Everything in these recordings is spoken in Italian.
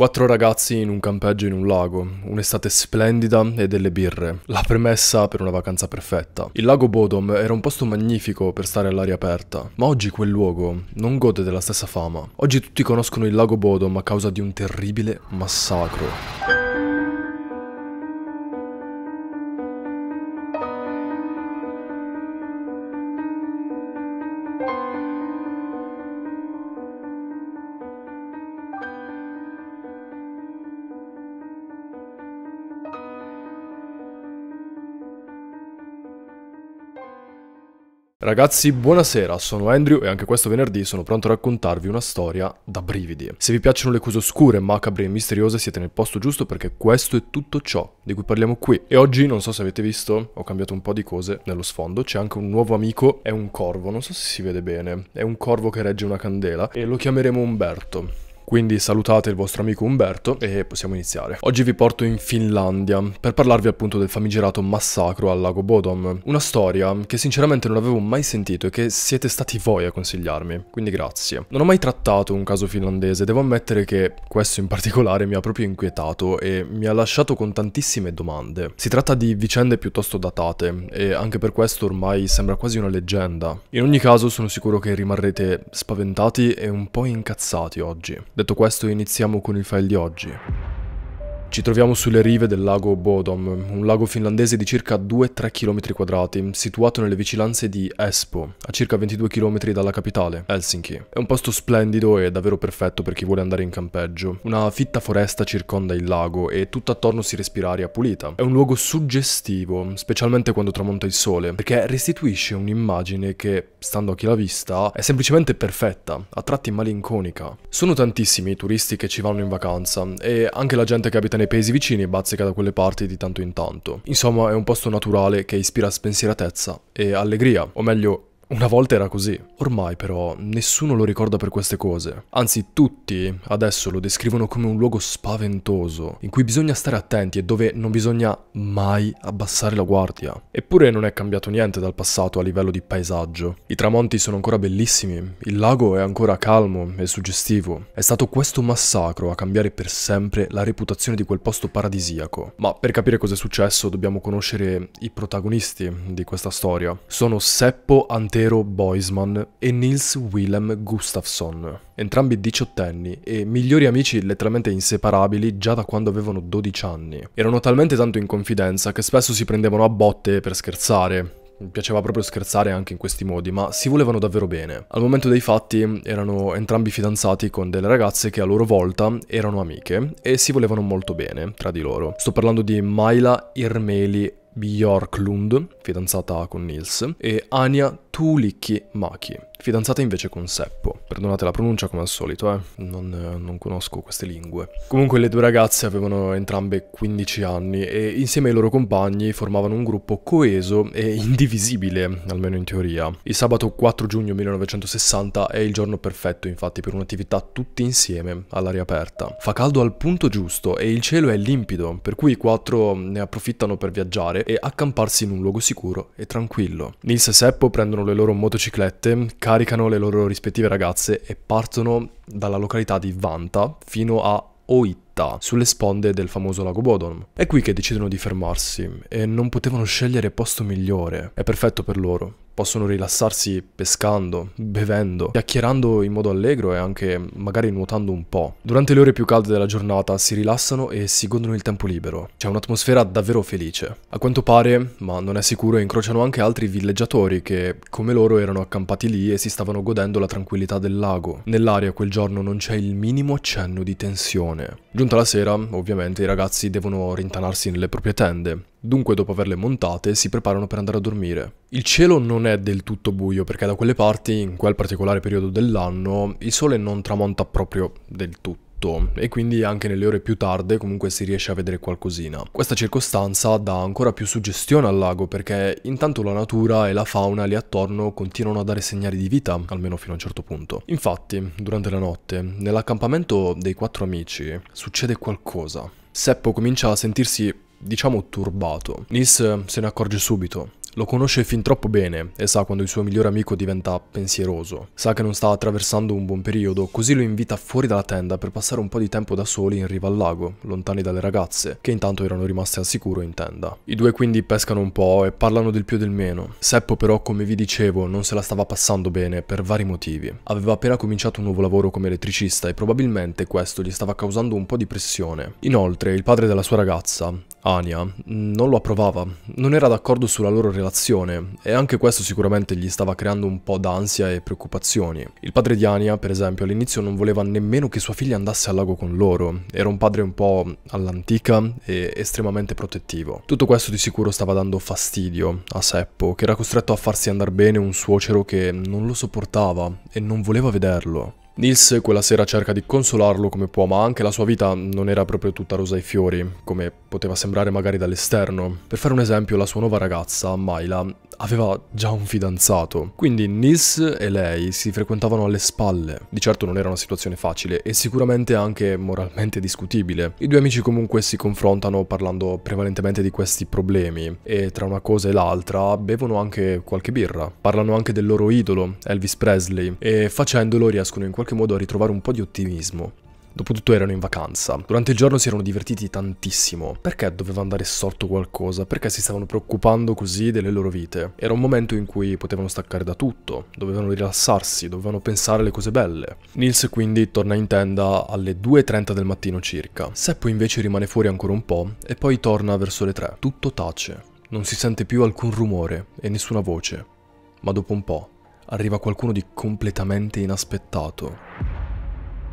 Quattro ragazzi in un campeggio in un lago, un'estate splendida e delle birre, la premessa per una vacanza perfetta. Il lago Bodom era un posto magnifico per stare all'aria aperta, ma oggi quel luogo non gode della stessa fama. Oggi tutti conoscono il lago Bodom a causa di un terribile massacro. Ragazzi, buonasera, sono Andrew e anche questo venerdì sono pronto a raccontarvi una storia da brividi. Se vi piacciono le cose oscure, macabre e misteriose siete nel posto giusto perché questo è tutto ciò di cui parliamo qui. E oggi, non so se avete visto, ho cambiato un po' di cose nello sfondo, c'è anche un nuovo amico, è un corvo, non so se si vede bene, è un corvo che regge una candela e lo chiameremo Umberto. Quindi salutate il vostro amico Umberto e possiamo iniziare. Oggi vi porto in Finlandia per parlarvi appunto del famigerato massacro al lago Bodom. Una storia che sinceramente non avevo mai sentito e che siete stati voi a consigliarmi, quindi grazie. Non ho mai trattato un caso finlandese, devo ammettere che questo in particolare mi ha proprio inquietato e mi ha lasciato con tantissime domande. Si tratta di vicende piuttosto datate e anche per questo ormai sembra quasi una leggenda. In ogni caso sono sicuro che rimarrete spaventati e un po' incazzati oggi. Detto questo iniziamo con il file di oggi. Ci troviamo sulle rive del lago Bodom, un lago finlandese di circa 2-3 km quadrati, situato nelle vicinanze di Espo, a circa 22 km dalla capitale, Helsinki. È un posto splendido e davvero perfetto per chi vuole andare in campeggio. Una fitta foresta circonda il lago e tutto attorno si respira aria pulita. È un luogo suggestivo, specialmente quando tramonta il sole, perché restituisce un'immagine che, stando a chi l'ha vista, è semplicemente perfetta, a tratti malinconica. Sono tantissimi i turisti che ci vanno in vacanza e anche la gente che abita nei paesi vicini e bazzica da quelle parti di tanto in tanto. Insomma, è un posto naturale che ispira spensieratezza e allegria, o meglio, una volta era così. Ormai però nessuno lo ricorda per queste cose. Anzi tutti adesso lo descrivono come un luogo spaventoso, in cui bisogna stare attenti e dove non bisogna mai abbassare la guardia. Eppure non è cambiato niente dal passato a livello di paesaggio. I tramonti sono ancora bellissimi, il lago è ancora calmo e suggestivo. È stato questo massacro a cambiare per sempre la reputazione di quel posto paradisiaco. Ma per capire cosa è successo dobbiamo conoscere i protagonisti di questa storia. Sono Seppo Antonio Tero Boisman e Nils Willem Gustafsson, entrambi diciottenni e migliori amici letteralmente inseparabili già da quando avevano 12 anni. Erano talmente tanto in confidenza che spesso si prendevano a botte per scherzare, mi piaceva proprio scherzare anche in questi modi, ma si volevano davvero bene. Al momento dei fatti erano entrambi fidanzati con delle ragazze che a loro volta erano amiche e si volevano molto bene tra di loro. Sto parlando di Myla Irmeli Bjorklund, fidanzata con Nils, e Anja Tuulikki Maki. Fidanzata invece con Seppo. Perdonate la pronuncia come al solito, eh. Non, non, conosco queste lingue. Comunque le due ragazze avevano entrambe 15 anni e insieme ai loro compagni formavano un gruppo coeso e indivisibile, almeno in teoria. Il sabato 4 giugno 1960 è il giorno perfetto infatti per un'attività tutti insieme all'aria aperta. Fa caldo al punto giusto e il cielo è limpido, per cui i quattro ne approfittano per viaggiare e accamparsi in un luogo sicuro e tranquillo. Nils e Seppo prendono le loro motociclette, caricano le loro rispettive ragazze e partono dalla località di Vanta fino a Oitta, sulle sponde del famoso lago Bodon. È qui che decidono di fermarsi e non potevano scegliere posto migliore. È perfetto per loro. Possono rilassarsi pescando, bevendo, chiacchierando in modo allegro e anche magari nuotando un po'. Durante le ore più calde della giornata si rilassano e si godono il tempo libero. C'è un'atmosfera davvero felice. A quanto pare, ma non è sicuro, incrociano anche altri villeggiatori che, come loro, erano accampati lì e si stavano godendo la tranquillità del lago. Nell'aria quel giorno non c'è il minimo accenno di tensione. Giunta la sera, ovviamente, i ragazzi devono rintanarsi nelle proprie tende, dunque dopo averle montate si preparano per andare a dormire. Il cielo non è del tutto buio perché da quelle parti, in quel particolare periodo dell'anno, il sole non tramonta proprio del tutto tutto e quindi anche nelle ore più tarde comunque si riesce a vedere qualcosina. Questa circostanza dà ancora più suggestione al lago perché intanto la natura e la fauna lì attorno continuano a dare segnali di vita, almeno fino a un certo punto. Infatti, durante la notte, nell'accampamento dei quattro amici succede qualcosa. Seppo comincia a sentirsi diciamo turbato. Nis se ne accorge subito lo conosce fin troppo bene e sa quando il suo migliore amico diventa pensieroso. Sa che non sta attraversando un buon periodo, così lo invita fuori dalla tenda per passare un po' di tempo da soli in riva al lago, lontani dalle ragazze, che intanto erano rimaste al sicuro in tenda. I due quindi pescano un po' e parlano del più e del meno. Seppo però, come vi dicevo, non se la stava passando bene per vari motivi. Aveva appena cominciato un nuovo lavoro come elettricista e probabilmente questo gli stava causando un po' di pressione. Inoltre, il padre della sua ragazza Ania mm, non lo approvava, non era d'accordo sulla loro relazione e anche questo sicuramente gli stava creando un po' d'ansia e preoccupazioni. Il padre di Ania, per esempio, all'inizio non voleva nemmeno che sua figlia andasse al lago con loro, era un padre un po' all'antica e estremamente protettivo. Tutto questo di sicuro stava dando fastidio a Seppo, che era costretto a farsi andare bene un suocero che non lo sopportava e non voleva vederlo. Nils quella sera cerca di consolarlo come può, ma anche la sua vita non era proprio tutta rosa ai fiori, come poteva sembrare magari dall'esterno. Per fare un esempio, la sua nuova ragazza, Myla, aveva già un fidanzato. Quindi Nils e lei si frequentavano alle spalle. Di certo non era una situazione facile e sicuramente anche moralmente discutibile. I due amici comunque si confrontano parlando prevalentemente di questi problemi e tra una cosa e l'altra bevono anche qualche birra. Parlano anche del loro idolo, Elvis Presley, e facendolo riescono in qualche qualche modo a ritrovare un po' di ottimismo. Dopotutto erano in vacanza. Durante il giorno si erano divertiti tantissimo. Perché doveva andare storto qualcosa? Perché si stavano preoccupando così delle loro vite? Era un momento in cui potevano staccare da tutto, dovevano rilassarsi, dovevano pensare alle cose belle. Nils quindi torna in tenda alle 2.30 del mattino circa. Seppo invece rimane fuori ancora un po' e poi torna verso le 3. Tutto tace. Non si sente più alcun rumore e nessuna voce. Ma dopo un po' arriva qualcuno di completamente inaspettato.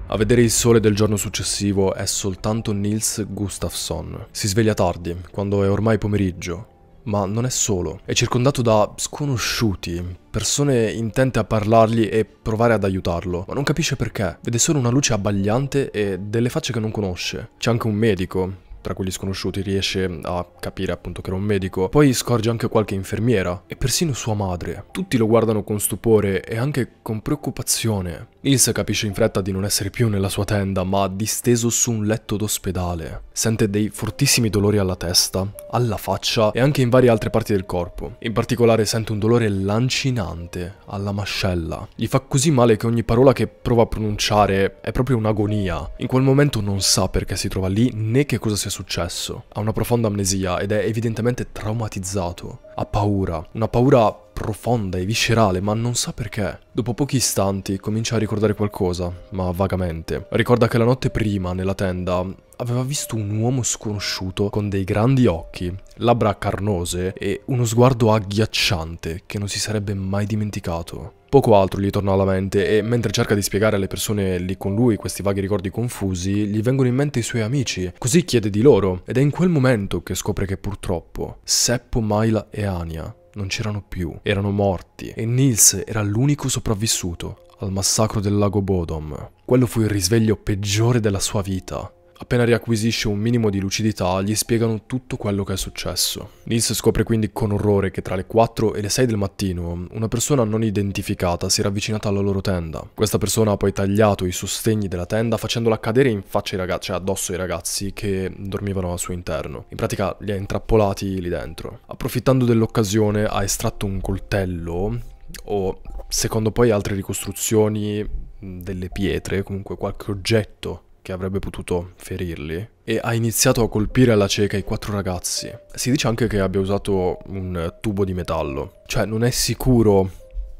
A vedere il sole del giorno successivo è soltanto Nils Gustafsson. Si sveglia tardi, quando è ormai pomeriggio, ma non è solo. È circondato da sconosciuti, persone intente a parlargli e provare ad aiutarlo, ma non capisce perché. Vede solo una luce abbagliante e delle facce che non conosce. C'è anche un medico, tra quegli sconosciuti riesce a capire appunto che era un medico. Poi scorge anche qualche infermiera e persino sua madre. Tutti lo guardano con stupore e anche con preoccupazione. Ilse capisce in fretta di non essere più nella sua tenda, ma disteso su un letto d'ospedale. Sente dei fortissimi dolori alla testa, alla faccia e anche in varie altre parti del corpo. In particolare sente un dolore lancinante alla mascella. Gli fa così male che ogni parola che prova a pronunciare è proprio un'agonia. In quel momento non sa perché si trova lì né che cosa sia successo successo. Ha una profonda amnesia ed è evidentemente traumatizzato. Ha paura, una paura profonda e viscerale, ma non sa perché. Dopo pochi istanti comincia a ricordare qualcosa, ma vagamente. Ricorda che la notte prima, nella tenda, aveva visto un uomo sconosciuto con dei grandi occhi, labbra carnose e uno sguardo agghiacciante che non si sarebbe mai dimenticato. Poco altro gli torna alla mente e mentre cerca di spiegare alle persone lì con lui questi vaghi ricordi confusi, gli vengono in mente i suoi amici, così chiede di loro ed è in quel momento che scopre che purtroppo Seppo, Maila e Ania non c'erano più, erano morti e Nils era l'unico sopravvissuto al massacro del lago Bodom. Quello fu il risveglio peggiore della sua vita appena riacquisisce un minimo di lucidità, gli spiegano tutto quello che è successo. Nils scopre quindi con orrore che tra le 4 e le 6 del mattino una persona non identificata si era avvicinata alla loro tenda. Questa persona ha poi tagliato i sostegni della tenda facendola cadere in faccia ai ragazzi, cioè addosso ai ragazzi che dormivano al suo interno. In pratica li ha intrappolati lì dentro. Approfittando dell'occasione ha estratto un coltello o secondo poi altre ricostruzioni delle pietre, comunque qualche oggetto che avrebbe potuto ferirli e ha iniziato a colpire alla cieca i quattro ragazzi. Si dice anche che abbia usato un tubo di metallo, cioè non è sicuro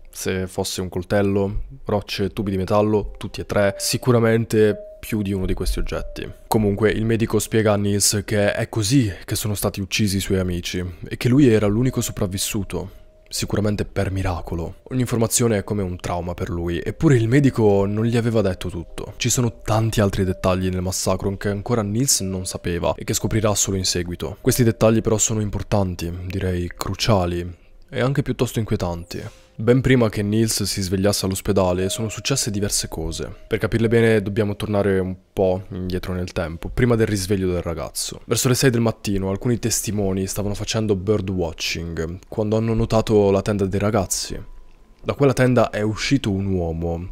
se fosse un coltello, rocce, tubi di metallo, tutti e tre, sicuramente più di uno di questi oggetti. Comunque il medico spiega a Nils che è così che sono stati uccisi i suoi amici e che lui era l'unico sopravvissuto sicuramente per miracolo. Ogni informazione è come un trauma per lui, eppure il medico non gli aveva detto tutto. Ci sono tanti altri dettagli nel massacro che ancora Nils non sapeva e che scoprirà solo in seguito. Questi dettagli però sono importanti, direi cruciali, e anche piuttosto inquietanti. Ben prima che Nils si svegliasse all'ospedale sono successe diverse cose. Per capirle bene dobbiamo tornare un po' indietro nel tempo, prima del risveglio del ragazzo. Verso le 6 del mattino alcuni testimoni stavano facendo bird watching quando hanno notato la tenda dei ragazzi. Da quella tenda è uscito un uomo,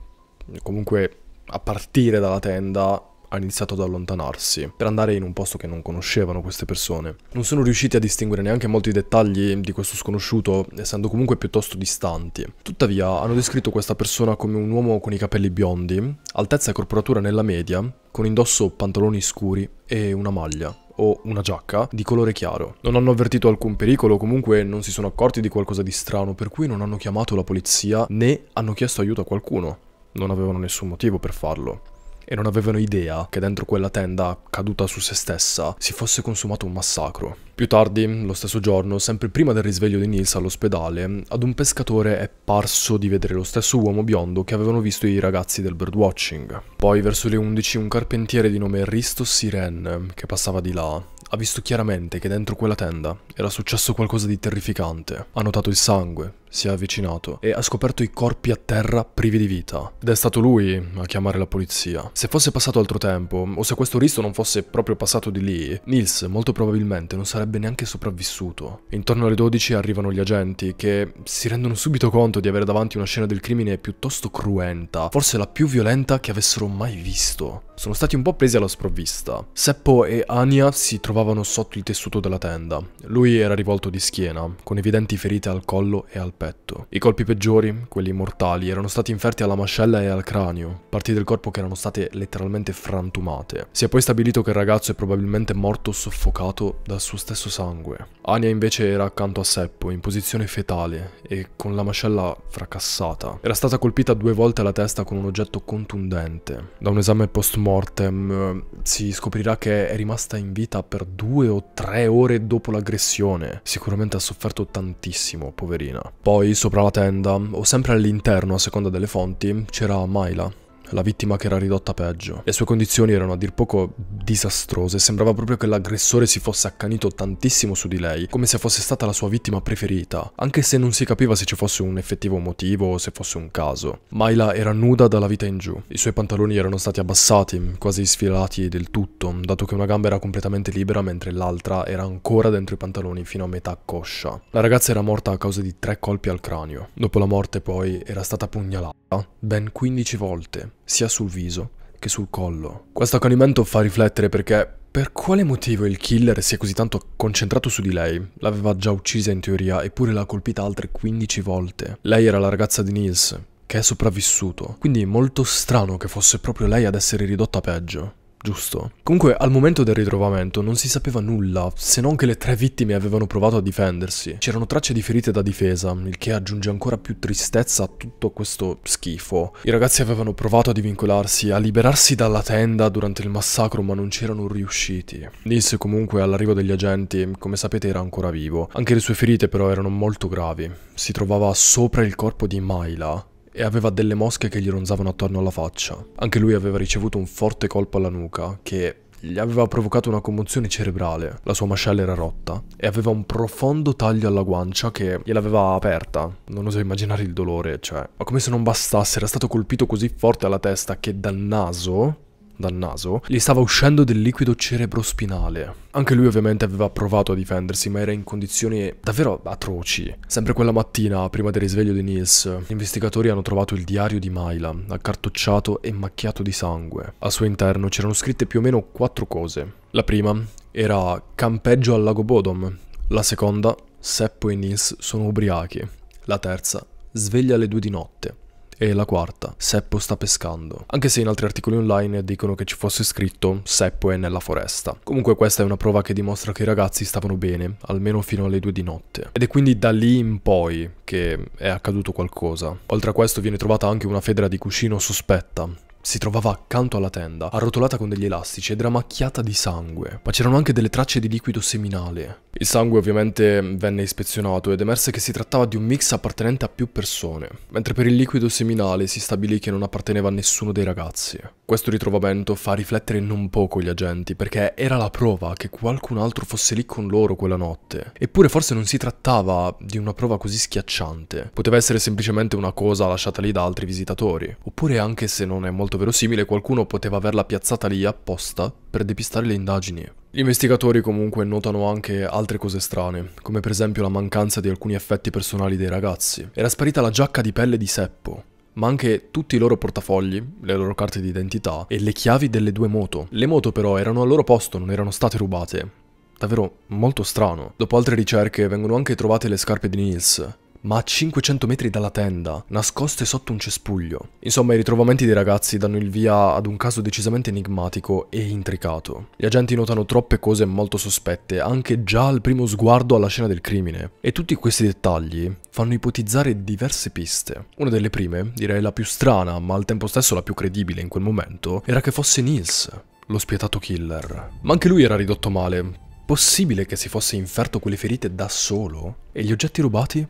comunque a partire dalla tenda ha iniziato ad allontanarsi per andare in un posto che non conoscevano queste persone. Non sono riusciti a distinguere neanche molti dettagli di questo sconosciuto, essendo comunque piuttosto distanti. Tuttavia, hanno descritto questa persona come un uomo con i capelli biondi, altezza e corporatura nella media, con indosso pantaloni scuri e una maglia o una giacca di colore chiaro. Non hanno avvertito alcun pericolo, comunque non si sono accorti di qualcosa di strano, per cui non hanno chiamato la polizia né hanno chiesto aiuto a qualcuno. Non avevano nessun motivo per farlo e non avevano idea che dentro quella tenda caduta su se stessa si fosse consumato un massacro. Più tardi, lo stesso giorno, sempre prima del risveglio di Nils all'ospedale, ad un pescatore è parso di vedere lo stesso uomo biondo che avevano visto i ragazzi del birdwatching. Poi, verso le 11, un carpentiere di nome Risto Siren, che passava di là, ha visto chiaramente che dentro quella tenda era successo qualcosa di terrificante. Ha notato il sangue, si è avvicinato e ha scoperto i corpi a terra privi di vita. Ed è stato lui a chiamare la polizia. Se fosse passato altro tempo, o se questo Risto non fosse proprio passato di lì, Nils molto probabilmente non sarebbe sarebbe neanche sopravvissuto. Intorno alle 12 arrivano gli agenti che si rendono subito conto di avere davanti una scena del crimine piuttosto cruenta, forse la più violenta che avessero mai visto. Sono stati un po' presi alla sprovvista. Seppo e Ania si trovavano sotto il tessuto della tenda. Lui era rivolto di schiena, con evidenti ferite al collo e al petto. I colpi peggiori, quelli mortali, erano stati inferti alla mascella e al cranio, parti del corpo che erano state letteralmente frantumate. Si è poi stabilito che il ragazzo è probabilmente morto soffocato dal suo stesso stesso sangue. Ania invece era accanto a Seppo, in posizione fetale, e con la mascella fracassata. Era stata colpita due volte alla testa con un oggetto contundente. Da un esame post mortem eh, si scoprirà che è rimasta in vita per due o tre ore dopo l'aggressione. Sicuramente ha sofferto tantissimo, poverina. Poi, sopra la tenda, o sempre all'interno a seconda delle fonti, c'era Myla, la vittima che era ridotta peggio. Le sue condizioni erano a dir poco disastrose, sembrava proprio che l'aggressore si fosse accanito tantissimo su di lei, come se fosse stata la sua vittima preferita, anche se non si capiva se ci fosse un effettivo motivo o se fosse un caso. Myla era nuda dalla vita in giù, i suoi pantaloni erano stati abbassati, quasi sfilati del tutto, dato che una gamba era completamente libera mentre l'altra era ancora dentro i pantaloni fino a metà coscia. La ragazza era morta a causa di tre colpi al cranio. Dopo la morte poi era stata pugnalata ben 15 volte sia sul viso che sul collo. Questo accanimento fa riflettere perché per quale motivo il killer si è così tanto concentrato su di lei? L'aveva già uccisa in teoria eppure l'ha colpita altre 15 volte. Lei era la ragazza di Nils, che è sopravvissuto, quindi è molto strano che fosse proprio lei ad essere ridotta peggio giusto? Comunque al momento del ritrovamento non si sapeva nulla, se non che le tre vittime avevano provato a difendersi. C'erano tracce di ferite da difesa, il che aggiunge ancora più tristezza a tutto questo schifo. I ragazzi avevano provato a divincolarsi, a liberarsi dalla tenda durante il massacro, ma non c'erano riusciti. Nils comunque all'arrivo degli agenti, come sapete, era ancora vivo. Anche le sue ferite però erano molto gravi. Si trovava sopra il corpo di Myla, e aveva delle mosche che gli ronzavano attorno alla faccia. Anche lui aveva ricevuto un forte colpo alla nuca che gli aveva provocato una commozione cerebrale, la sua mascella era rotta e aveva un profondo taglio alla guancia che gliel'aveva aperta. Non oso immaginare il dolore, cioè. Ma come se non bastasse, era stato colpito così forte alla testa che dal naso dal naso, gli stava uscendo del liquido cerebrospinale. Anche lui ovviamente aveva provato a difendersi, ma era in condizioni davvero atroci. Sempre quella mattina, prima del risveglio di Nils, gli investigatori hanno trovato il diario di Myla, accartocciato e macchiato di sangue. Al suo interno c'erano scritte più o meno quattro cose. La prima era campeggio al lago Bodom, la seconda Seppo e Nils sono ubriachi, la terza sveglia alle due di notte, e la quarta, Seppo sta pescando, anche se in altri articoli online dicono che ci fosse scritto Seppo è nella foresta. Comunque questa è una prova che dimostra che i ragazzi stavano bene, almeno fino alle due di notte. Ed è quindi da lì in poi che è accaduto qualcosa. Oltre a questo viene trovata anche una federa di cuscino sospetta, si trovava accanto alla tenda, arrotolata con degli elastici ed era macchiata di sangue, ma c'erano anche delle tracce di liquido seminale. Il sangue ovviamente venne ispezionato ed emerse che si trattava di un mix appartenente a più persone, mentre per il liquido seminale si stabilì che non apparteneva a nessuno dei ragazzi. Questo ritrovamento fa riflettere non poco gli agenti, perché era la prova che qualcun altro fosse lì con loro quella notte. Eppure forse non si trattava di una prova così schiacciante, poteva essere semplicemente una cosa lasciata lì da altri visitatori, oppure anche se non è molto molto verosimile qualcuno poteva averla piazzata lì apposta per depistare le indagini. Gli investigatori comunque notano anche altre cose strane, come per esempio la mancanza di alcuni effetti personali dei ragazzi. Era sparita la giacca di pelle di Seppo, ma anche tutti i loro portafogli, le loro carte d'identità e le chiavi delle due moto. Le moto però erano al loro posto, non erano state rubate. Davvero molto strano. Dopo altre ricerche vengono anche trovate le scarpe di Nils, ma a 500 metri dalla tenda, nascoste sotto un cespuglio. Insomma, i ritrovamenti dei ragazzi danno il via ad un caso decisamente enigmatico e intricato. Gli agenti notano troppe cose molto sospette, anche già al primo sguardo alla scena del crimine, e tutti questi dettagli fanno ipotizzare diverse piste. Una delle prime, direi la più strana, ma al tempo stesso la più credibile in quel momento, era che fosse Nils, lo spietato killer. Ma anche lui era ridotto male. Possibile che si fosse inferto quelle ferite da solo? E gli oggetti rubati?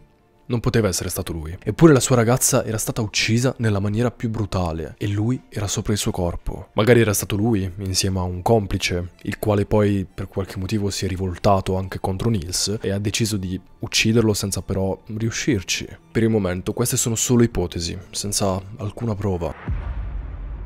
Non poteva essere stato lui. Eppure la sua ragazza era stata uccisa nella maniera più brutale e lui era sopra il suo corpo. Magari era stato lui, insieme a un complice, il quale poi per qualche motivo si è rivoltato anche contro Nils e ha deciso di ucciderlo senza però riuscirci. Per il momento queste sono solo ipotesi, senza alcuna prova.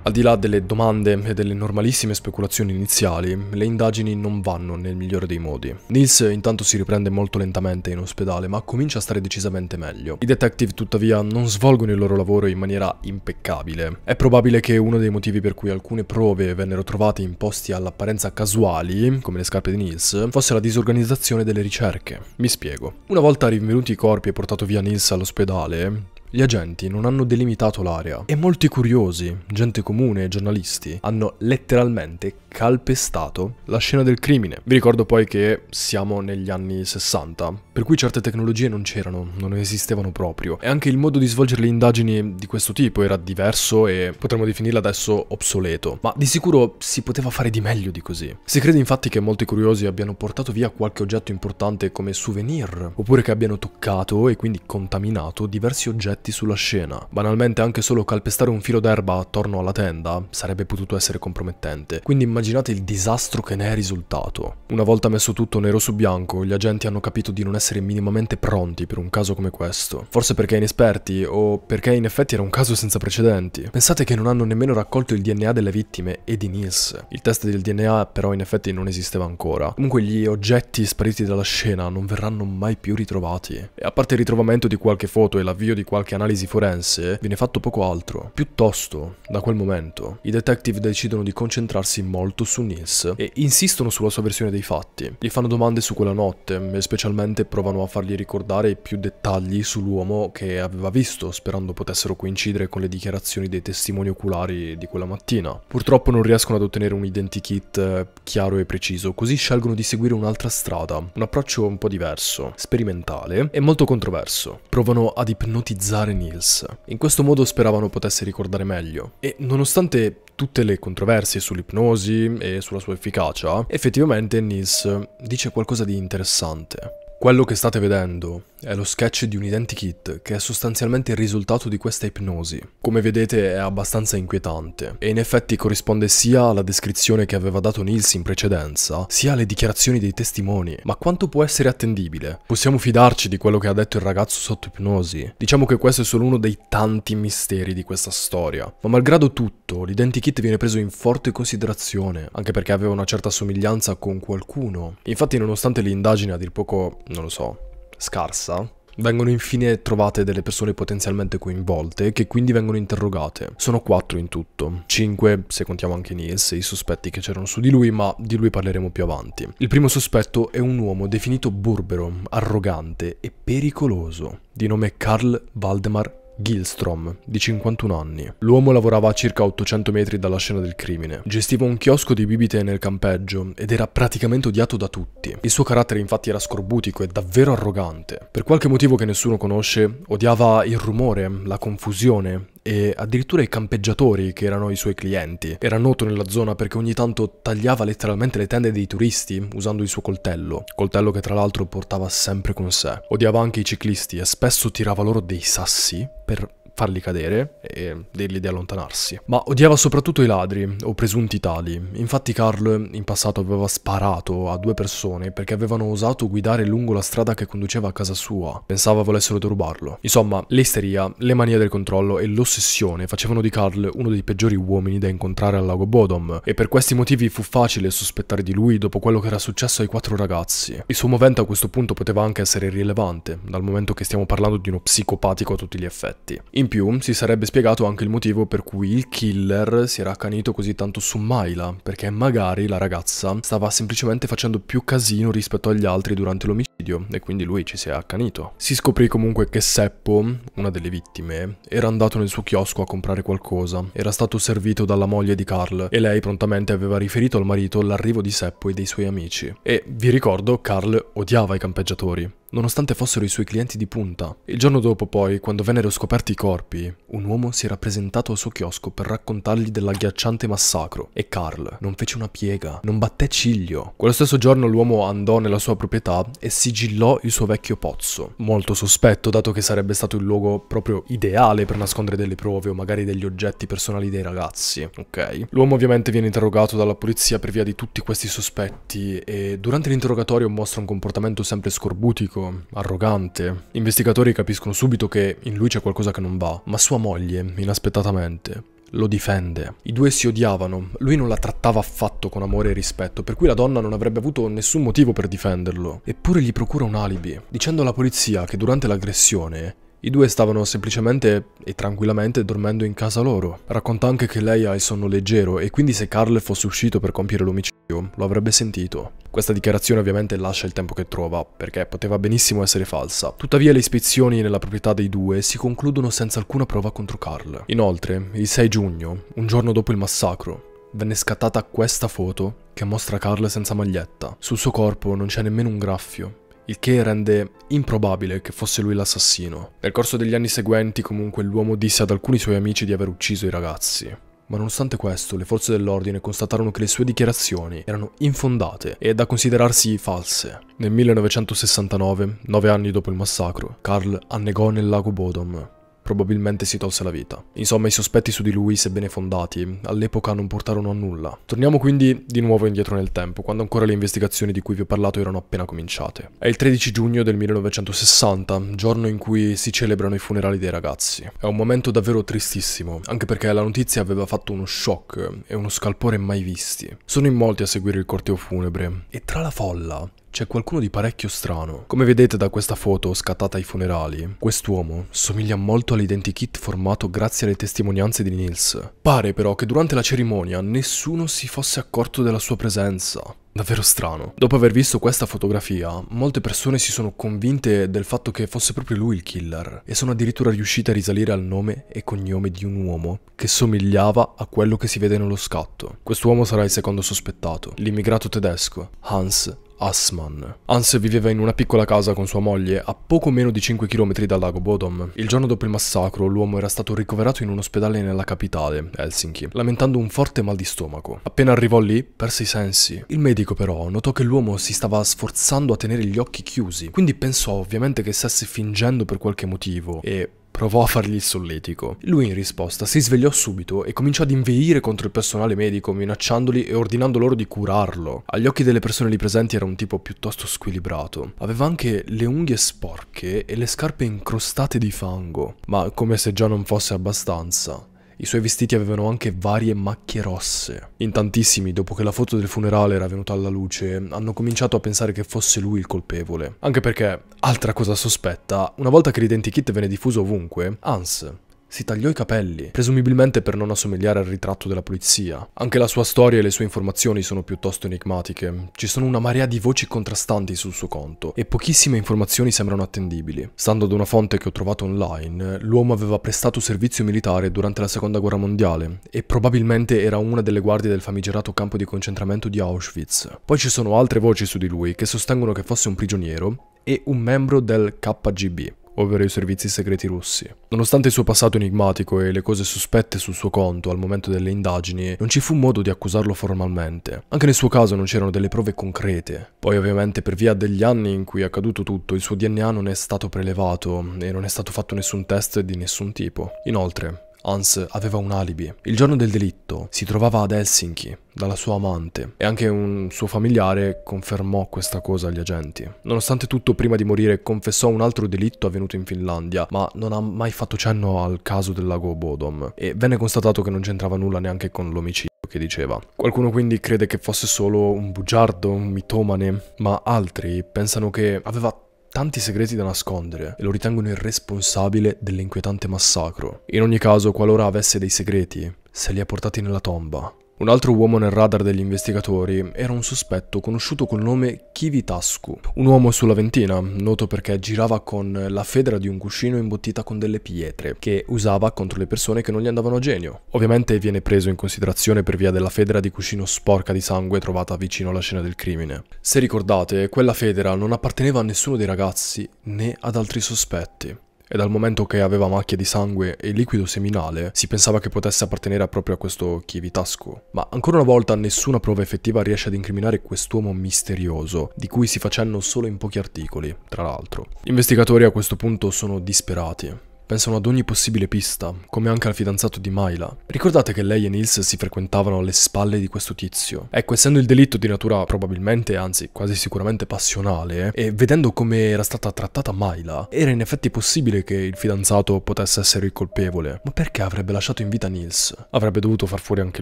Al di là delle domande e delle normalissime speculazioni iniziali, le indagini non vanno nel migliore dei modi. Nils intanto si riprende molto lentamente in ospedale, ma comincia a stare decisamente meglio. I detective tuttavia non svolgono il loro lavoro in maniera impeccabile. È probabile che uno dei motivi per cui alcune prove vennero trovate in posti all'apparenza casuali, come le scarpe di Nils, fosse la disorganizzazione delle ricerche. Mi spiego. Una volta rinvenuti i corpi e portato via Nils all'ospedale, gli agenti non hanno delimitato l'area e molti curiosi, gente comune e giornalisti hanno letteralmente calpestato la scena del crimine. Vi ricordo poi che siamo negli anni 60, per cui certe tecnologie non c'erano, non esistevano proprio e anche il modo di svolgere le indagini di questo tipo era diverso e potremmo definirlo adesso obsoleto, ma di sicuro si poteva fare di meglio di così. Si crede infatti che molti curiosi abbiano portato via qualche oggetto importante come souvenir, oppure che abbiano toccato e quindi contaminato diversi oggetti effetti sulla scena. Banalmente anche solo calpestare un filo d'erba attorno alla tenda sarebbe potuto essere compromettente, quindi immaginate il disastro che ne è risultato. Una volta messo tutto nero su bianco, gli agenti hanno capito di non essere minimamente pronti per un caso come questo. Forse perché inesperti o perché in effetti era un caso senza precedenti. Pensate che non hanno nemmeno raccolto il DNA delle vittime e di Nils. Il test del DNA però in effetti non esisteva ancora. Comunque gli oggetti spariti dalla scena non verranno mai più ritrovati. E a parte il ritrovamento di qualche foto e l'avvio di qualche che analisi forense, viene fatto poco altro. Piuttosto, da quel momento, i detective decidono di concentrarsi molto su Nils e insistono sulla sua versione dei fatti. Gli fanno domande su quella notte e specialmente provano a fargli ricordare più dettagli sull'uomo che aveva visto, sperando potessero coincidere con le dichiarazioni dei testimoni oculari di quella mattina. Purtroppo non riescono ad ottenere un identikit eh, chiaro e preciso, così scelgono di seguire un'altra strada, un approccio un po' diverso, sperimentale e molto controverso. Provano ad ipnotizzare ricordare Nils. In questo modo speravano potesse ricordare meglio. E nonostante tutte le controversie sull'ipnosi e sulla sua efficacia, effettivamente Nils dice qualcosa di interessante. Quello che state vedendo è lo sketch di un identikit che è sostanzialmente il risultato di questa ipnosi. Come vedete è abbastanza inquietante e in effetti corrisponde sia alla descrizione che aveva dato Nils in precedenza, sia alle dichiarazioni dei testimoni. Ma quanto può essere attendibile? Possiamo fidarci di quello che ha detto il ragazzo sotto ipnosi? Diciamo che questo è solo uno dei tanti misteri di questa storia. Ma malgrado tutto, l'identikit viene preso in forte considerazione, anche perché aveva una certa somiglianza con qualcuno. Infatti nonostante l'indagine a dir poco non lo so, scarsa, Vengono infine trovate delle persone potenzialmente coinvolte che quindi vengono interrogate. Sono quattro in tutto, cinque se contiamo anche Nils e i sospetti che c'erano su di lui, ma di lui parleremo più avanti. Il primo sospetto è un uomo definito burbero, arrogante e pericoloso, di nome Karl Valdemar Gilstrom, di 51 anni. L'uomo lavorava a circa 800 metri dalla scena del crimine, gestiva un chiosco di bibite nel campeggio ed era praticamente odiato da tutti. Il suo carattere infatti era scorbutico e davvero arrogante. Per qualche motivo che nessuno conosce, odiava il rumore, la confusione e addirittura i campeggiatori che erano i suoi clienti. Era noto nella zona perché ogni tanto tagliava letteralmente le tende dei turisti usando il suo coltello, coltello che tra l'altro portava sempre con sé. Odiava anche i ciclisti e spesso tirava loro dei sassi per farli cadere e dirgli di allontanarsi. Ma odiava soprattutto i ladri, o presunti tali. Infatti Carl in passato aveva sparato a due persone perché avevano osato guidare lungo la strada che conduceva a casa sua. Pensava volessero derubarlo. Insomma, l'isteria, le manie del controllo e l'ossessione facevano di Carl uno dei peggiori uomini da incontrare al lago Bodom e per questi motivi fu facile sospettare di lui dopo quello che era successo ai quattro ragazzi. Il suo movente a questo punto poteva anche essere irrilevante, dal momento che stiamo parlando di uno psicopatico a tutti gli effetti. In più si sarebbe spiegato anche il motivo per cui il killer si era accanito così tanto su Myla, perché magari la ragazza stava semplicemente facendo più casino rispetto agli altri durante l'omicidio e quindi lui ci si è accanito. Si scoprì comunque che Seppo, una delle vittime, era andato nel suo chiosco a comprare qualcosa, era stato servito dalla moglie di Carl e lei prontamente aveva riferito al marito l'arrivo di Seppo e dei suoi amici. E vi ricordo, Carl odiava i campeggiatori, nonostante fossero i suoi clienti di punta. Il giorno dopo poi, quando vennero scoperti i corpi, corpi, un uomo si era presentato al suo chiosco per raccontargli dell'agghiacciante massacro e Carl non fece una piega, non batté ciglio. Quello stesso giorno l'uomo andò nella sua proprietà e sigillò il suo vecchio pozzo, molto sospetto dato che sarebbe stato il luogo proprio ideale per nascondere delle prove o magari degli oggetti personali dei ragazzi, ok? L'uomo ovviamente viene interrogato dalla polizia per via di tutti questi sospetti e durante l'interrogatorio mostra un comportamento sempre scorbutico, arrogante. Gli investigatori capiscono subito che in lui c'è qualcosa che non va va, ma sua moglie, inaspettatamente, lo difende. I due si odiavano, lui non la trattava affatto con amore e rispetto, per cui la donna non avrebbe avuto nessun motivo per difenderlo. Eppure gli procura un alibi, dicendo alla polizia che durante l'aggressione i due stavano semplicemente e tranquillamente dormendo in casa loro. Racconta anche che lei ha il sonno leggero e quindi se Carl fosse uscito per compiere l'omicidio lo avrebbe sentito. Questa dichiarazione ovviamente lascia il tempo che trova, perché poteva benissimo essere falsa. Tuttavia le ispezioni nella proprietà dei due si concludono senza alcuna prova contro Carl. Inoltre, il 6 giugno, un giorno dopo il massacro, venne scattata questa foto che mostra Carl senza maglietta. Sul suo corpo non c'è nemmeno un graffio il che rende improbabile che fosse lui l'assassino. Nel corso degli anni seguenti comunque l'uomo disse ad alcuni suoi amici di aver ucciso i ragazzi. Ma nonostante questo, le forze dell'ordine constatarono che le sue dichiarazioni erano infondate e da considerarsi false. Nel 1969, nove anni dopo il massacro, Carl annegò nel lago Bodom, probabilmente si tolse la vita. Insomma, i sospetti su di lui, sebbene fondati, all'epoca non portarono a nulla. Torniamo quindi di nuovo indietro nel tempo, quando ancora le investigazioni di cui vi ho parlato erano appena cominciate. È il 13 giugno del 1960, giorno in cui si celebrano i funerali dei ragazzi. È un momento davvero tristissimo, anche perché la notizia aveva fatto uno shock e uno scalpore mai visti. Sono in molti a seguire il corteo funebre, e tra la folla c'è qualcuno di parecchio strano. Come vedete da questa foto scattata ai funerali, quest'uomo somiglia molto all'identikit formato grazie alle testimonianze di Nils. Pare però che durante la cerimonia nessuno si fosse accorto della sua presenza. Davvero strano. Dopo aver visto questa fotografia, molte persone si sono convinte del fatto che fosse proprio lui il killer e sono addirittura riuscite a risalire al nome e cognome di un uomo che somigliava a quello che si vede nello scatto. Quest'uomo sarà il secondo sospettato, l'immigrato tedesco Hans Asman. Hans viveva in una piccola casa con sua moglie a poco meno di 5 km dal lago Bodom. Il giorno dopo il massacro l'uomo era stato ricoverato in un ospedale nella capitale, Helsinki, lamentando un forte mal di stomaco. Appena arrivò lì, perse i sensi. Il medico però notò che l'uomo si stava sforzando a tenere gli occhi chiusi, quindi pensò ovviamente che stesse fingendo per qualche motivo e Provò a fargli il solletico. Lui in risposta si svegliò subito e cominciò ad inveire contro il personale medico, minacciandoli e ordinando loro di curarlo. Agli occhi delle persone lì presenti era un tipo piuttosto squilibrato. Aveva anche le unghie sporche e le scarpe incrostate di fango, ma come se già non fosse abbastanza. I suoi vestiti avevano anche varie macchie rosse. In tantissimi, dopo che la foto del funerale era venuta alla luce, hanno cominciato a pensare che fosse lui il colpevole. Anche perché, altra cosa sospetta, una volta che l'identikit venne diffuso ovunque, Hans si tagliò i capelli, presumibilmente per non assomigliare al ritratto della polizia. Anche la sua storia e le sue informazioni sono piuttosto enigmatiche. Ci sono una marea di voci contrastanti sul suo conto e pochissime informazioni sembrano attendibili. Stando ad una fonte che ho trovato online, l'uomo aveva prestato servizio militare durante la seconda guerra mondiale e probabilmente era una delle guardie del famigerato campo di concentramento di Auschwitz. Poi ci sono altre voci su di lui che sostengono che fosse un prigioniero e un membro del KGB ovvero i servizi segreti russi. Nonostante il suo passato enigmatico e le cose sospette sul suo conto al momento delle indagini, non ci fu modo di accusarlo formalmente. Anche nel suo caso non c'erano delle prove concrete. Poi ovviamente per via degli anni in cui è accaduto tutto, il suo DNA non è stato prelevato e non è stato fatto nessun test di nessun tipo. Inoltre, Hans aveva un alibi. Il giorno del delitto si trovava ad Helsinki dalla sua amante e anche un suo familiare confermò questa cosa agli agenti. Nonostante tutto, prima di morire confessò un altro delitto avvenuto in Finlandia, ma non ha mai fatto cenno al caso del lago Bodom e venne constatato che non c'entrava nulla neanche con l'omicidio che diceva. Qualcuno quindi crede che fosse solo un bugiardo, un mitomane, ma altri pensano che aveva tanti segreti da nascondere e lo ritengono il responsabile dell'inquietante massacro. In ogni caso, qualora avesse dei segreti, se li ha portati nella tomba un altro uomo nel radar degli investigatori era un sospetto conosciuto col nome Kivitascu, un uomo sulla ventina, noto perché girava con la federa di un cuscino imbottita con delle pietre, che usava contro le persone che non gli andavano a genio. Ovviamente viene preso in considerazione per via della federa di cuscino sporca di sangue trovata vicino alla scena del crimine. Se ricordate, quella federa non apparteneva a nessuno dei ragazzi né ad altri sospetti e dal momento che aveva macchie di sangue e liquido seminale si pensava che potesse appartenere proprio a questo Chievitasco. Ma ancora una volta nessuna prova effettiva riesce ad incriminare quest'uomo misterioso, di cui si fa cenno solo in pochi articoli, tra l'altro. Gli investigatori a questo punto sono disperati pensano ad ogni possibile pista, come anche al fidanzato di Myla. Ricordate che lei e Nils si frequentavano alle spalle di questo tizio. Ecco, essendo il delitto di natura probabilmente, anzi quasi sicuramente passionale, e vedendo come era stata trattata Myla, era in effetti possibile che il fidanzato potesse essere il colpevole. Ma perché avrebbe lasciato in vita Nils? Avrebbe dovuto far fuori anche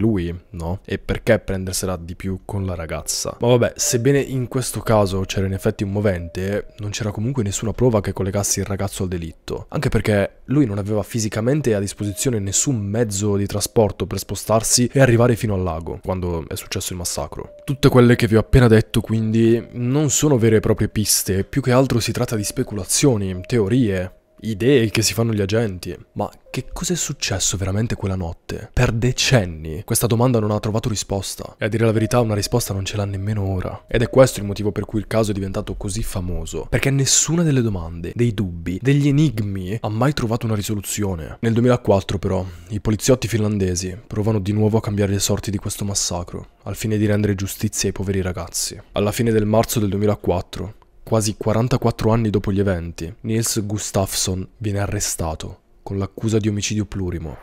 lui, no? E perché prendersela di più con la ragazza? Ma vabbè, sebbene in questo caso c'era in effetti un movente, non c'era comunque nessuna prova che collegasse il ragazzo al delitto. Anche perché lui non aveva fisicamente a disposizione nessun mezzo di trasporto per spostarsi e arrivare fino al lago, quando è successo il massacro. Tutte quelle che vi ho appena detto, quindi, non sono vere e proprie piste, più che altro si tratta di speculazioni, teorie, idee che si fanno gli agenti. Ma che cosa è successo veramente quella notte? Per decenni questa domanda non ha trovato risposta e a dire la verità una risposta non ce l'ha nemmeno ora. Ed è questo il motivo per cui il caso è diventato così famoso, perché nessuna delle domande, dei dubbi, degli enigmi ha mai trovato una risoluzione. Nel 2004 però i poliziotti finlandesi provano di nuovo a cambiare le sorti di questo massacro, al fine di rendere giustizia ai poveri ragazzi. Alla fine del marzo del 2004 Quasi 44 anni dopo gli eventi, Nils Gustafsson viene arrestato con l'accusa di omicidio plurimo.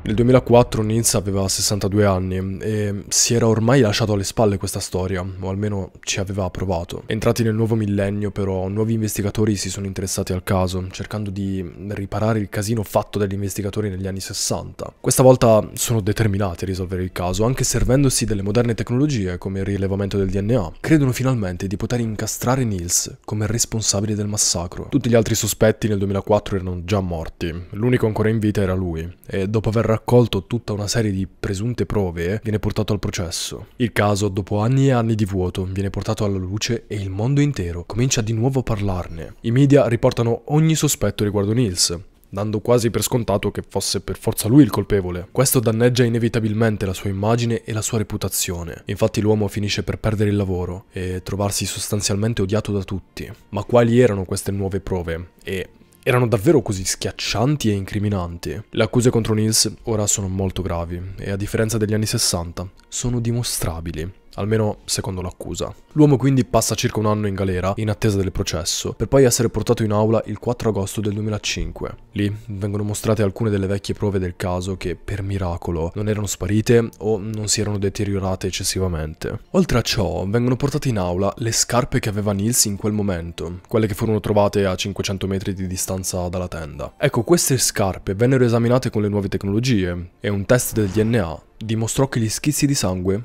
Nel 2004 Nils aveva 62 anni e si era ormai lasciato alle spalle questa storia, o almeno ci aveva provato. Entrati nel nuovo millennio però, nuovi investigatori si sono interessati al caso, cercando di riparare il casino fatto dagli investigatori negli anni 60. Questa volta sono determinati a risolvere il caso, anche servendosi delle moderne tecnologie come il rilevamento del DNA. Credono finalmente di poter incastrare Nils come responsabile del massacro. Tutti gli altri sospetti nel 2004 erano già morti, l'unico ancora in vita era lui, e dopo aver raccolto tutta una serie di presunte prove, viene portato al processo. Il caso, dopo anni e anni di vuoto, viene portato alla luce e il mondo intero comincia di nuovo a parlarne. I media riportano ogni sospetto riguardo Nils, dando quasi per scontato che fosse per forza lui il colpevole. Questo danneggia inevitabilmente la sua immagine e la sua reputazione. Infatti l'uomo finisce per perdere il lavoro e trovarsi sostanzialmente odiato da tutti. Ma quali erano queste nuove prove? E erano davvero così schiaccianti e incriminanti. Le accuse contro Nils ora sono molto gravi e a differenza degli anni 60 sono dimostrabili almeno secondo l'accusa. L'uomo quindi passa circa un anno in galera in attesa del processo, per poi essere portato in aula il 4 agosto del 2005. Lì vengono mostrate alcune delle vecchie prove del caso che, per miracolo, non erano sparite o non si erano deteriorate eccessivamente. Oltre a ciò, vengono portate in aula le scarpe che aveva Nils in quel momento, quelle che furono trovate a 500 metri di distanza dalla tenda. Ecco, queste scarpe vennero esaminate con le nuove tecnologie e un test del DNA dimostrò che gli schizzi di sangue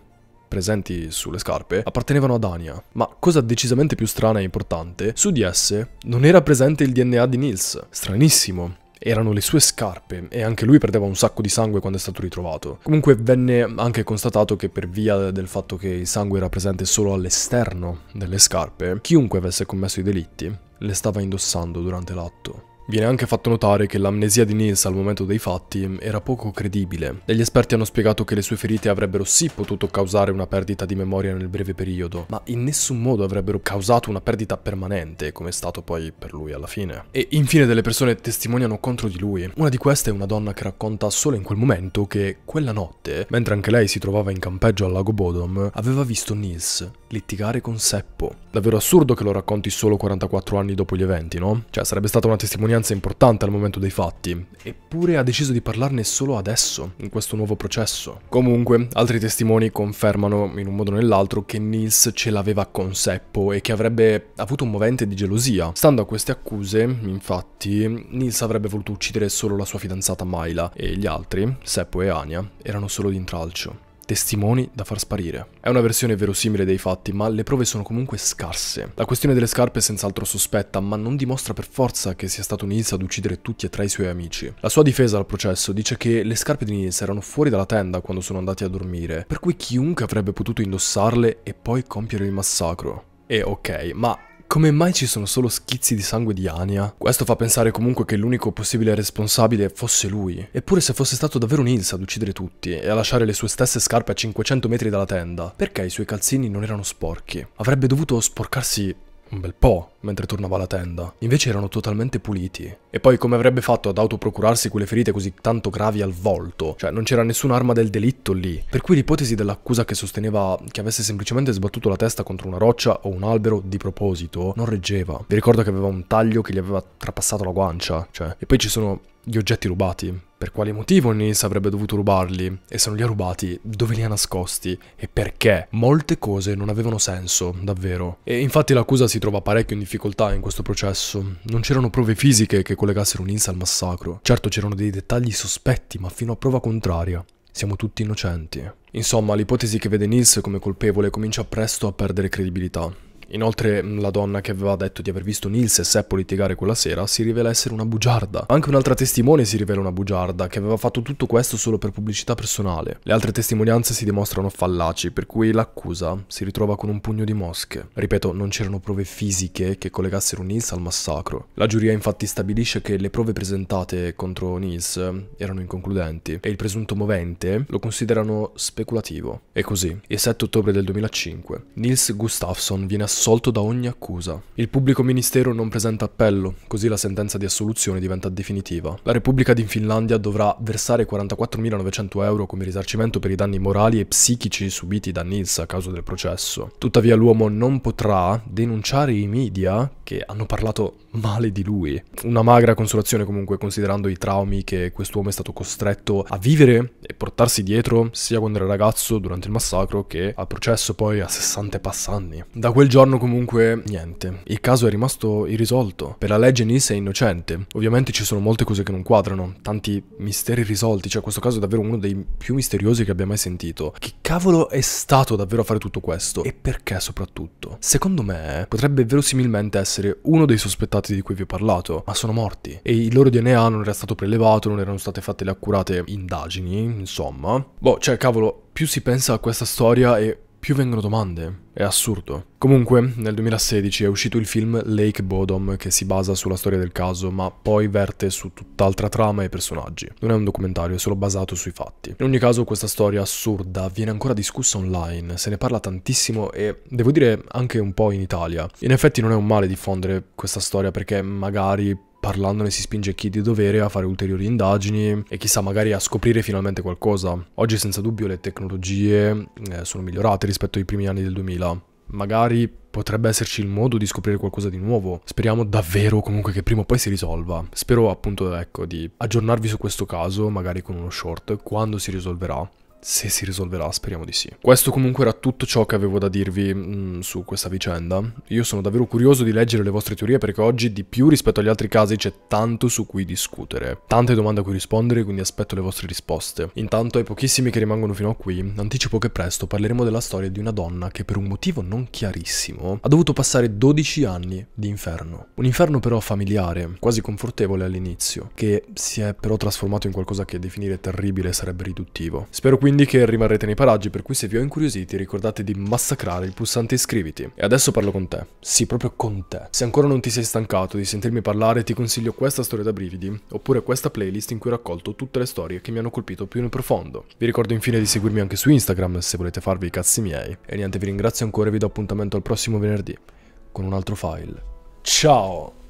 presenti sulle scarpe appartenevano ad Ania, ma cosa decisamente più strana e importante, su di esse non era presente il DNA di Nils. Stranissimo, erano le sue scarpe e anche lui perdeva un sacco di sangue quando è stato ritrovato. Comunque venne anche constatato che per via del fatto che il sangue era presente solo all'esterno delle scarpe, chiunque avesse commesso i delitti le stava indossando durante l'atto. Viene anche fatto notare che l'amnesia di Nils al momento dei fatti era poco credibile. Degli esperti hanno spiegato che le sue ferite avrebbero sì potuto causare una perdita di memoria nel breve periodo, ma in nessun modo avrebbero causato una perdita permanente, come è stato poi per lui alla fine. E infine delle persone testimoniano contro di lui. Una di queste è una donna che racconta solo in quel momento che quella notte, mentre anche lei si trovava in campeggio al lago Bodom, aveva visto Nils litigare con Seppo. Davvero assurdo che lo racconti solo 44 anni dopo gli eventi, no? Cioè, sarebbe stata una testimonianza testimonianza importante al momento dei fatti, eppure ha deciso di parlarne solo adesso, in questo nuovo processo. Comunque, altri testimoni confermano, in un modo o nell'altro, che Nils ce l'aveva con Seppo e che avrebbe avuto un movente di gelosia. Stando a queste accuse, infatti, Nils avrebbe voluto uccidere solo la sua fidanzata Myla e gli altri, Seppo e Anya, erano solo d'intralcio testimoni da far sparire. È una versione verosimile dei fatti, ma le prove sono comunque scarse. La questione delle scarpe è senz'altro sospetta, ma non dimostra per forza che sia stato Nils ad uccidere tutti e tre i suoi amici. La sua difesa al processo dice che le scarpe di Nils erano fuori dalla tenda quando sono andati a dormire, per cui chiunque avrebbe potuto indossarle e poi compiere il massacro. E ok, ma come mai ci sono solo schizzi di sangue di Ania? Questo fa pensare comunque che l'unico possibile responsabile fosse lui. Eppure se fosse stato davvero Nils ad uccidere tutti e a lasciare le sue stesse scarpe a 500 metri dalla tenda, perché i suoi calzini non erano sporchi? Avrebbe dovuto sporcarsi un bel po' mentre tornava alla tenda. Invece erano totalmente puliti. E poi come avrebbe fatto ad autoprocurarsi quelle ferite così tanto gravi al volto? Cioè non c'era nessuna arma del delitto lì. Per cui l'ipotesi dell'accusa che sosteneva che avesse semplicemente sbattuto la testa contro una roccia o un albero di proposito non reggeva. Vi ricordo che aveva un taglio che gli aveva trapassato la guancia, cioè. E poi ci sono gli oggetti rubati. Per quale motivo Nils avrebbe dovuto rubarli? E se non li ha rubati, dove li ha nascosti? E perché? Molte cose non avevano senso, davvero. E infatti l'accusa si trova parecchio in difficoltà in questo processo. Non c'erano prove fisiche che collegassero Nils al massacro. Certo c'erano dei dettagli sospetti, ma fino a prova contraria. Siamo tutti innocenti. Insomma, l'ipotesi che vede Nils come colpevole comincia presto a perdere credibilità. Inoltre mm, la donna che aveva detto di aver visto Nils e Sepp litigare quella sera si rivela essere una bugiarda. Anche un'altra testimone si rivela una bugiarda, che aveva fatto tutto questo solo per pubblicità personale. Le altre testimonianze si dimostrano fallaci, per cui l'accusa si ritrova con un pugno di mosche. Ripeto, non c'erano prove fisiche che collegassero Nils al massacro. La giuria infatti stabilisce che le prove presentate contro Nils eh, erano inconcludenti e il presunto movente lo considerano speculativo. E così, il 7 ottobre del 2005, Nils Gustafsson viene assassinato assolto da ogni accusa. Il pubblico ministero non presenta appello, così la sentenza di assoluzione diventa definitiva. La Repubblica di Finlandia dovrà versare 44.900 euro come risarcimento per i danni morali e psichici subiti da Nils a causa del processo. Tuttavia l'uomo non potrà denunciare i media che hanno parlato male di lui. Una magra consolazione comunque considerando i traumi che quest'uomo è stato costretto a vivere e portarsi dietro sia quando era ragazzo durante il massacro che al processo poi a 60 e passanni. Da quel giorno comunque niente, il caso è rimasto irrisolto. Per la legge Nice è innocente. Ovviamente ci sono molte cose che non quadrano, tanti misteri risolti, cioè questo caso è davvero uno dei più misteriosi che abbia mai sentito. Che cavolo è stato davvero a fare tutto questo e perché soprattutto? Secondo me potrebbe verosimilmente essere uno dei sospettati soldati di cui vi ho parlato, ma sono morti e il loro DNA non era stato prelevato, non erano state fatte le accurate indagini, insomma. Boh, cioè cavolo, più si pensa a questa storia e più vengono domande. È assurdo. Comunque, nel 2016 è uscito il film Lake Bodom che si basa sulla storia del caso, ma poi verte su tutt'altra trama e personaggi. Non è un documentario, è solo basato sui fatti. In ogni caso, questa storia assurda viene ancora discussa online, se ne parla tantissimo e devo dire anche un po' in Italia. In effetti non è un male diffondere questa storia perché magari parlandone si spinge chi di dovere a fare ulteriori indagini e chissà magari a scoprire finalmente qualcosa. Oggi senza dubbio le tecnologie eh, sono migliorate rispetto ai primi anni del 2000. Magari potrebbe esserci il modo di scoprire qualcosa di nuovo. Speriamo davvero comunque che prima o poi si risolva. Spero appunto ecco di aggiornarvi su questo caso, magari con uno short, quando si risolverà. Se si risolverà, speriamo di sì. Questo comunque era tutto ciò che avevo da dirvi mh, mm, su questa vicenda. Io sono davvero curioso di leggere le vostre teorie perché oggi di più rispetto agli altri casi c'è tanto su cui discutere. Tante domande a cui rispondere, quindi aspetto le vostre risposte. Intanto ai pochissimi che rimangono fino a qui, anticipo che presto parleremo della storia di una donna che per un motivo non chiarissimo ha dovuto passare 12 anni di inferno. Un inferno però familiare, quasi confortevole all'inizio, che si è però trasformato in qualcosa che definire terribile sarebbe riduttivo. Spero quindi quindi che rimarrete nei paraggi, per cui se vi ho incuriositi ricordate di massacrare il pulsante iscriviti. E adesso parlo con te, sì proprio con te. Se ancora non ti sei stancato di sentirmi parlare ti consiglio questa storia da brividi, oppure questa playlist in cui ho raccolto tutte le storie che mi hanno colpito più nel profondo. Vi ricordo infine di seguirmi anche su Instagram se volete farvi i cazzi miei. E niente, vi ringrazio ancora e vi do appuntamento al prossimo venerdì con un altro file. Ciao!